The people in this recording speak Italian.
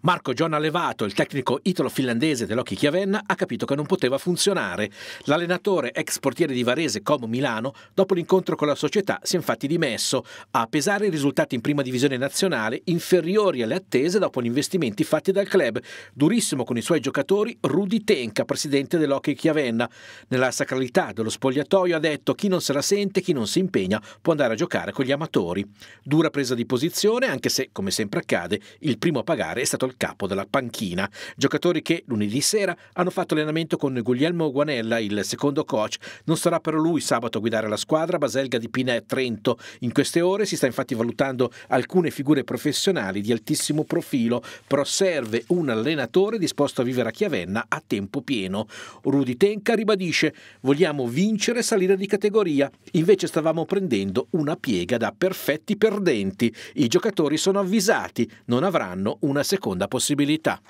Marco Giona Levato, il tecnico italo-finlandese dell'Occhi Chiavenna, ha capito che non poteva funzionare. L'allenatore ex portiere di Varese Como Milano, dopo l'incontro con la società, si è infatti dimesso, a pesare i risultati in prima divisione nazionale inferiori alle attese dopo gli investimenti fatti dal club, durissimo con i suoi giocatori Rudi Tenca, presidente dell'Occhi Chiavenna. Nella sacralità dello spogliatoio ha detto chi non se la sente, chi non si impegna può andare a giocare con gli amatori. Dura presa di posizione, anche se, come sempre accade, il primo a pagare è stato il capo della panchina, giocatori che lunedì sera hanno fatto allenamento con Guglielmo Guanella, il secondo coach. Non sarà però lui sabato a guidare la squadra Baselga di Pina e Trento. In queste ore si sta infatti valutando alcune figure professionali di altissimo profilo, però serve un allenatore disposto a vivere a Chiavenna a tempo pieno. Rudy Tenka ribadisce vogliamo vincere e salire di categoria, invece stavamo prendendo una piega da perfetti perdenti. I giocatori sono avvisati, non avranno una seconda seconda possibilità.